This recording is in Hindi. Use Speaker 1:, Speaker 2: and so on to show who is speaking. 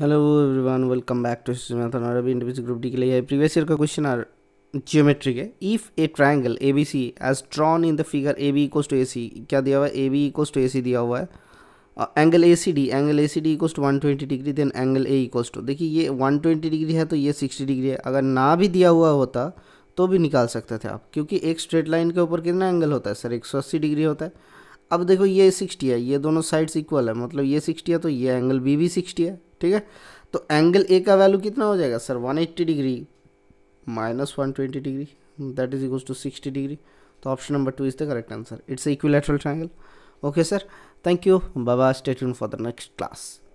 Speaker 1: hello everyone welcome back to मैथन और अभी इंडिविजुअल ग्रुप डी के लिए प्रीवियस ईयर का क्वेश्चन आर जियोमेट्रिक है if a triangle A B C as drawn in the figure A B equals to A C क्या दिया हुआ है A B equals to A C दिया हुआ है angle A C D angle A C D equals to one twenty degree then angle A equals to देखिए ये वन ट्वेंटी डिग्री है तो ये सिक्सटी डिग्री है अगर ना भी दिया हुआ होता तो भी निकाल सकते थे आप क्योंकि एक स्ट्रेट लाइन के ऊपर कितना एंगल होता है सर एक सौ अस्सी डिग्री होता है अब देखो ये सिक्सटी है ये दोनों साइड्स इक्वल है मतलब ये सिक्सटी है तो ये एंगल बी भी सिक्सटी है ठीक है तो एंगल ए का वैल्यू कितना हो जाएगा sir 180 degree minus one degree that is equals to 60 degree तो option number two is the correct answer it's equilateral triangle okay sir thank you बाबा state for the next class